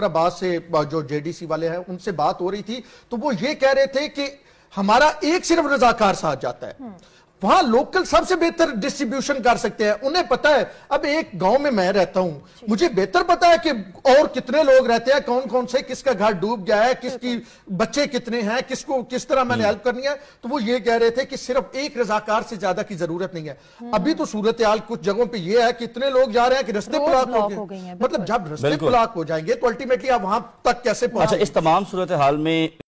अब्बास से जो जेडीसी वाले हैं उनसे बात हो रही थी तो वो ये कह रहे थे कि हमारा एक सिर्फ रजाकार साथ जाता है वहां लोकल सबसे बेहतर डिस्ट्रीब्यूशन कर सकते हैं उन्हें पता है अब एक गांव में मैं रहता हूं मुझे बेहतर पता है कि और कितने लोग रहते हैं कौन कौन से किसका घर डूब गया है किसकी बच्चे कितने हैं किसको किस तरह मैंने हेल्प करनी है तो वो ये कह रहे थे कि सिर्फ एक रजाकार से ज्यादा की जरूरत नहीं है हम्म। अभी तो सूरत हाल कुछ जगहों पर यह है कि इतने लोग जा रहे हैं कि रस्ते ब्लॉक हो गए मतलब जब रस्ते ब्लॉक हो जाएंगे तो अल्टीमेटली आप वहां तक कैसे अच्छा, इस तमाम सूरत हाल में